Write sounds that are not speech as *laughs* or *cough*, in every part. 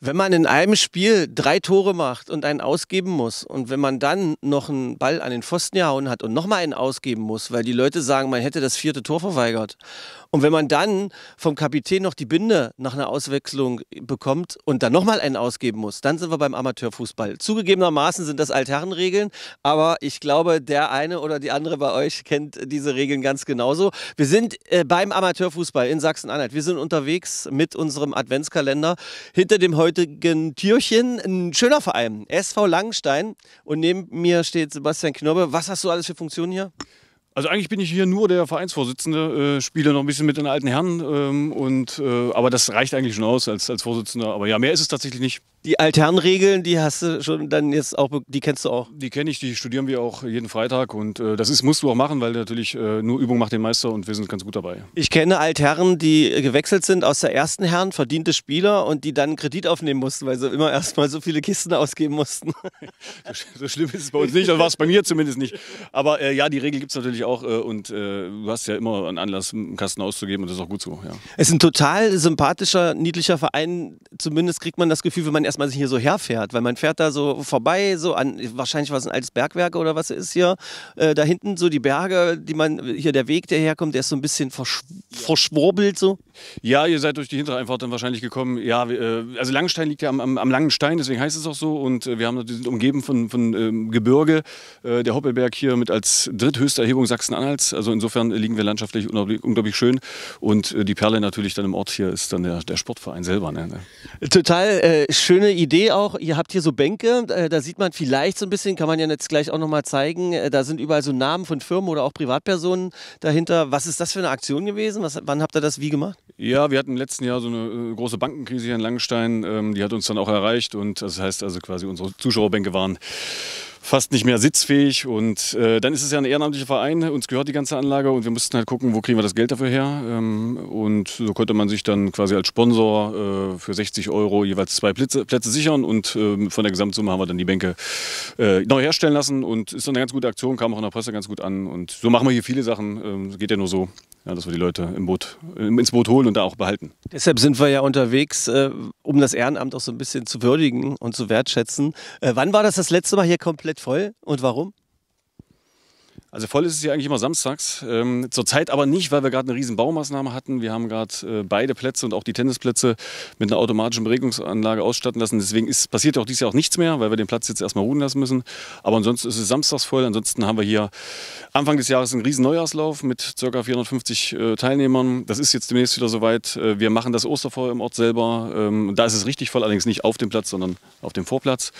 Wenn man in einem Spiel drei Tore macht und einen ausgeben muss und wenn man dann noch einen Ball an den Pfosten gehauen hat und nochmal einen ausgeben muss, weil die Leute sagen, man hätte das vierte Tor verweigert. Und wenn man dann vom Kapitän noch die Binde nach einer Auswechslung bekommt und dann nochmal einen ausgeben muss, dann sind wir beim Amateurfußball. Zugegebenermaßen sind das Altherrenregeln, aber ich glaube, der eine oder die andere bei euch kennt diese Regeln ganz genauso. Wir sind äh, beim Amateurfußball in Sachsen-Anhalt. Wir sind unterwegs mit unserem Adventskalender hinter dem Heu heutigen Türchen. Ein schöner Verein, SV Langenstein. Und neben mir steht Sebastian Knobbe. Was hast du alles für Funktionen hier? Also eigentlich bin ich hier nur der Vereinsvorsitzende, äh, spiele noch ein bisschen mit den alten Herren, ähm, und, äh, aber das reicht eigentlich schon aus als, als Vorsitzender. Aber ja, mehr ist es tatsächlich nicht die Alternregeln, die hast du schon dann jetzt auch, die kennst du auch? Die kenne ich, die studieren wir auch jeden Freitag und äh, das ist, musst du auch machen, weil natürlich äh, nur Übung macht den Meister und wir sind ganz gut dabei. Ich kenne Altherren, die gewechselt sind aus der ersten Herren, verdiente Spieler und die dann Kredit aufnehmen mussten, weil sie immer erstmal so viele Kisten ausgeben mussten. *laughs* so schlimm ist es bei uns nicht, oder war es bei mir zumindest nicht. Aber äh, ja, die Regel gibt es natürlich auch äh, und äh, du hast ja immer einen Anlass, einen Kasten auszugeben und das ist auch gut so. Ja. Es ist ein total sympathischer, niedlicher Verein, zumindest kriegt man das Gefühl, wenn man erstmal hier so herfährt, weil man fährt da so vorbei, so an, wahrscheinlich was ein altes Bergwerk oder was ist hier, äh, da hinten so die Berge, die man, hier der Weg, der herkommt, der ist so ein bisschen versch verschwurbelt so. Ja, ihr seid durch die Hintereinfahrt dann wahrscheinlich gekommen. Ja, äh, also Langenstein liegt ja am, am, am langen Stein, deswegen heißt es auch so. Und äh, wir haben sind umgeben von, von ähm, Gebirge. Äh, der Hoppelberg hier mit als dritthöchste Erhebung Sachsen-Anhalts. Also insofern äh, liegen wir landschaftlich unglaublich, unglaublich schön. Und äh, die Perle natürlich dann im Ort hier ist dann der, der Sportverein selber. Ne? ne? Total äh, schöne Idee auch. Ihr habt hier so Bänke, da sieht man vielleicht so ein bisschen, kann man ja jetzt gleich auch nochmal zeigen. da sind überall so Namen von Firmen oder auch Privatpersonen dahinter. Was ist das für eine Aktion gewesen? Was, wann habt ihr das wie gemacht? Ja, wir hatten im letzten Jahr so eine äh, große Bankenkrise hier in Langenstein. Ähm, die hat uns dann auch erreicht und das heißt also quasi unsere Zuschauerbänke waren fast nicht mehr sitzfähig. Und äh, dann ist es ja ein ehrenamtlicher Verein, uns gehört die ganze Anlage und wir mussten halt gucken, wo kriegen wir das Geld dafür her. Ähm, und so konnte man sich dann quasi als Sponsor äh, für 60 Euro jeweils zwei Plätze, Plätze sichern und ähm, von der Gesamtsumme haben wir dann die Bänke äh, neu herstellen lassen und ist dann eine ganz gute Aktion, kam auch in der Presse ganz gut an. Und so machen wir hier viele Sachen, ähm, geht ja nur so. Ja, dass wir die Leute im Boot, äh, ins Boot holen und da auch behalten. Deshalb sind wir ja unterwegs, äh, um das Ehrenamt auch so ein bisschen zu würdigen und zu wertschätzen. Äh, wann war das das letzte Mal hier komplett komplett voll. Und warum? Also voll ist es ja eigentlich immer samstags. Ähm, Zurzeit aber nicht, weil wir gerade eine riesen Baumaßnahme hatten. Wir haben gerade äh, beide Plätze und auch die Tennisplätze mit einer automatischen Beregnungsanlage ausstatten lassen. Deswegen ist, passiert auch dieses Jahr auch nichts mehr, weil wir den Platz jetzt erstmal ruhen lassen müssen. Aber ansonsten ist es samstags voll. Ansonsten haben wir hier Anfang des Jahres einen riesen Neujahrslauf mit ca. 450 äh, Teilnehmern. Das ist jetzt demnächst wieder soweit. Äh, wir machen das Osterfeuer im Ort selber. Ähm, da ist es richtig voll, allerdings nicht auf dem Platz, sondern auf dem Vorplatz.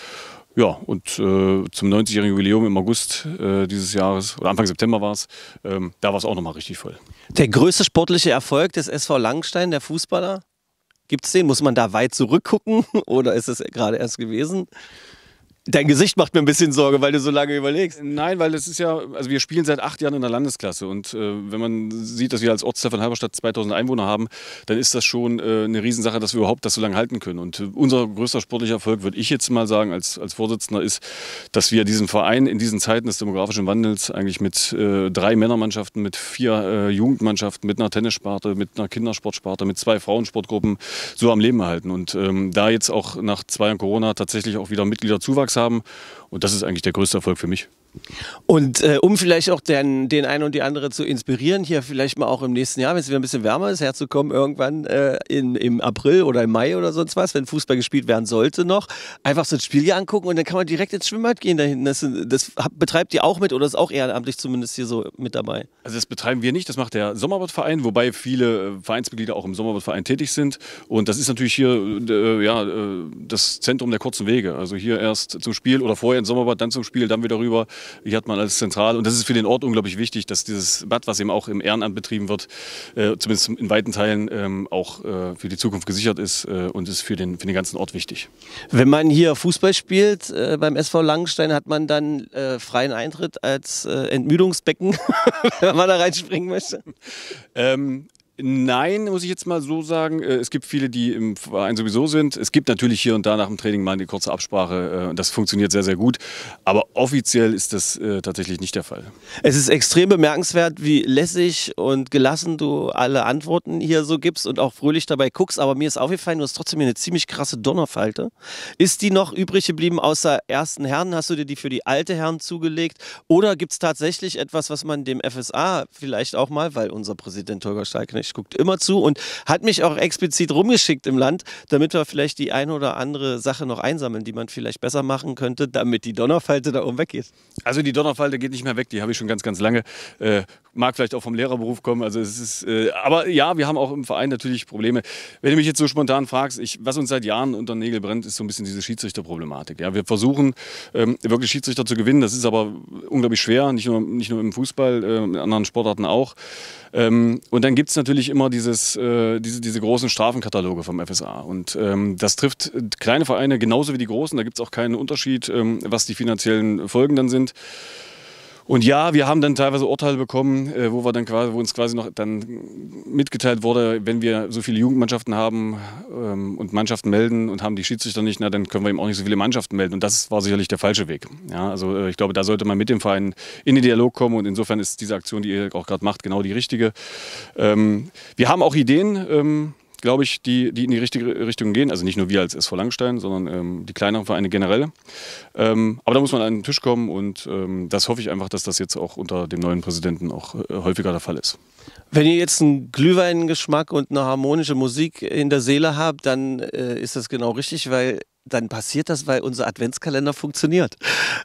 Ja, und äh, zum 90-jährigen Jubiläum im August äh, dieses Jahres, oder Anfang September war es, ähm, da war es auch nochmal richtig voll. Der größte sportliche Erfolg des SV Langstein, der Fußballer? Gibt es den? Muss man da weit zurückgucken *laughs* oder ist es gerade erst gewesen? Dein Gesicht macht mir ein bisschen Sorge, weil du so lange überlegst. Nein, weil das ist ja, also wir spielen seit acht Jahren in der Landesklasse und äh, wenn man sieht, dass wir als Ortsteil von Halberstadt 2000 Einwohner haben, dann ist das schon äh, eine Riesensache, dass wir überhaupt das so lange halten können. Und äh, unser größter sportlicher Erfolg, würde ich jetzt mal sagen, als, als Vorsitzender ist, dass wir diesen Verein in diesen Zeiten des demografischen Wandels eigentlich mit äh, drei Männermannschaften, mit vier äh, Jugendmannschaften, mit einer Tennissparte, mit einer Kindersportsparte, mit zwei Frauensportgruppen so am Leben erhalten. Und ähm, da jetzt auch nach zwei Jahren Corona tatsächlich auch wieder Mitgliederzuwachs haben. Und das ist eigentlich der größte Erfolg für mich. Und äh, um vielleicht auch den, den einen und die andere zu inspirieren, hier vielleicht mal auch im nächsten Jahr, wenn es wieder ein bisschen wärmer ist, herzukommen, irgendwann äh, in, im April oder im Mai oder sonst was, wenn Fußball gespielt werden sollte noch, einfach so ein Spiel hier angucken und dann kann man direkt ins Schwimmbad gehen da hinten. Das, das betreibt ihr auch mit oder ist auch ehrenamtlich zumindest hier so mit dabei? Also das betreiben wir nicht, das macht der Sommerbadverein, wobei viele äh, Vereinsmitglieder auch im Sommerbadverein tätig sind. Und das ist natürlich hier äh, ja, äh, das Zentrum der kurzen Wege. Also hier erst zum Spiel oder vorher ins Sommerbad, dann zum Spiel, dann wieder rüber. Hier hat man alles zentral und das ist für den Ort unglaublich wichtig, dass dieses Bad, was eben auch im Ehrenamt betrieben wird, äh, zumindest in weiten Teilen ähm, auch äh, für die Zukunft gesichert ist äh, und ist für den, für den ganzen Ort wichtig. Wenn man hier Fußball spielt äh, beim SV Langenstein, hat man dann äh, freien Eintritt als äh, Entmüdungsbecken, *laughs* wenn man da reinspringen möchte? Ähm, Nein, muss ich jetzt mal so sagen. Äh, es gibt viele, die im Verein sowieso sind. Es gibt natürlich hier und da nach dem Training mal eine kurze Absprache. Äh, das funktioniert sehr, sehr gut. Aber offiziell ist das äh, tatsächlich nicht der Fall. Es ist extrem bemerkenswert, wie lässig und gelassen du alle Antworten hier so gibst und auch fröhlich dabei guckst. Aber mir ist aufgefallen, du hast trotzdem eine ziemlich krasse Donnerfalte. Ist die noch übrig geblieben außer ersten Herren? Hast du dir die für die alte Herren zugelegt? Oder gibt es tatsächlich etwas, was man dem FSA vielleicht auch mal, weil unser Präsident Holger Steig nicht wirklich, guckt immer zu und hat mich auch explizit rumgeschickt im Land, damit wir vielleicht die eine oder andere Sache noch einsammeln, die man vielleicht besser machen könnte, damit die Donnerfalte da oben weggeht. Also die Donnerfalte geht nicht mehr weg, die habe ich schon ganz, ganz lange. Äh, mag vielleicht auch vom Lehrerberuf kommen. Also es ist, äh, aber ja, wir haben auch im Verein natürlich Probleme. Wenn du mich jetzt so spontan fragst, ich, was uns seit Jahren unter den Nägel brennt, ist so ein bisschen diese Schiedsrichterproblematik. Ja, wir versuchen ähm, wirklich Schiedsrichter zu gewinnen. Das ist aber unglaublich schwer, nicht nur, nicht nur im Fußball, äh, in anderen Sportarten auch. Ähm, und dann gibt es natürlich natürlich immer dieses, äh, diese, diese großen Strafenkataloge vom FSA. Und ähm, das trifft kleine Vereine genauso wie die großen. Da gibt es auch keinen Unterschied, ähm, was die finanziellen Folgen dann sind. Und ja, wir haben dann teilweise Urteile bekommen, äh, wo, wir dann quasi, wo uns quasi noch dann mitgeteilt wurde, wenn wir so viele Jugendmannschaften haben ähm, und Mannschaften melden und haben die Schiedsrichter nicht, na, dann können wir eben auch nicht so viele Mannschaften melden. Und das war sicherlich der falsche Weg. Ja, also äh, ich glaube, da sollte man mit dem Verein in den Dialog kommen und insofern ist diese Aktion, die ihr auch gerade macht, genau die richtige. Ähm, wir haben auch Ideen ähm, glaube ich, die, die in die richtige Richtung gehen. Also nicht nur wir als SV Langstein, sondern ähm, die kleineren Vereine generell. Ähm, aber da muss man an den Tisch kommen und ähm, das hoffe ich einfach, dass das jetzt auch unter dem neuen Präsidenten auch äh, häufiger der Fall ist. Wenn ihr jetzt einen Glühweingeschmack und eine harmonische Musik in der Seele habt, dann äh, ist das genau richtig, weil dann passiert das, weil unser Adventskalender funktioniert.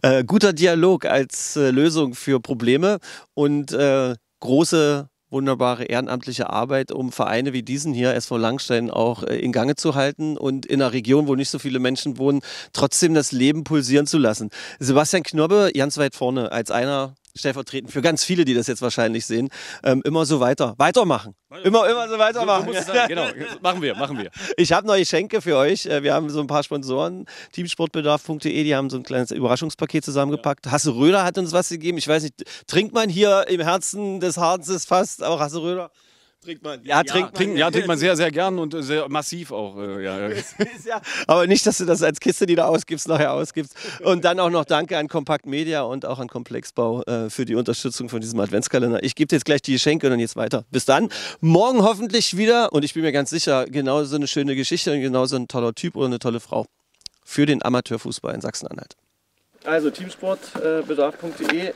Äh, guter Dialog als äh, Lösung für Probleme und äh, große wunderbare ehrenamtliche Arbeit, um Vereine wie diesen hier, SV Langstein, auch äh, in Gange zu halten und in einer Region, wo nicht so viele Menschen wohnen, trotzdem das Leben pulsieren zu lassen. Sebastian Knobbe, ganz weit vorne, als einer stellvertretend für ganz viele, die das jetzt wahrscheinlich sehen, ähm, immer so weiter, weitermachen. Immer, immer so weitermachen. So, so genau, machen wir, machen wir. *laughs* Ich habe neue Schenke für euch. Äh, wir haben so ein paar Sponsoren, teamsportbedarf.de, die haben so ein kleines Überraschungspaket zusammengepackt. Ja. Hasse Röder hat uns was gegeben. Ich weiß nicht, trinkt man hier im Herzen des Harzes fast, auch Hasse Röder Trinkt man. Ja, trinkt, ja, trinkt, ja, trinkt man sehr, sehr gern und äh, sehr massiv auch. Äh, *laughs* ja, aber nicht, dass du das als Kiste, die du ausgibst, nachher ausgibst. Und dann auch noch Danke an Kompakt Media und auch an Komplexbau äh, für die Unterstützung von diesem Adventskalender. Ich gebe dir jetzt gleich die Geschenke und dann jetzt weiter. Bis dann. Morgen hoffentlich wieder und ich bin mir ganz sicher, genauso eine schöne Geschichte und genauso ein toller Typ oder eine tolle Frau für den Amateurfußball in Sachsen-Anhalt. Also teamsportbedarf.de.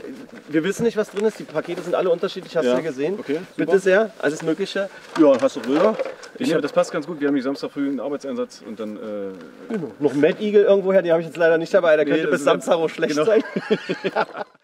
Wir wissen nicht, was drin ist. Die Pakete sind alle unterschiedlich, hast du ja. ja gesehen. Okay, Bitte sehr, alles Mögliche. Ja, hast du Röhrer? Ich hab, das passt ganz gut. Wir haben hier Samstag früh einen Arbeitseinsatz und dann. Äh genau. Noch Mad Eagle irgendwoher, die habe ich jetzt leider nicht dabei. Der nee, könnte bis Samstag auch schlecht genau. sein. *laughs*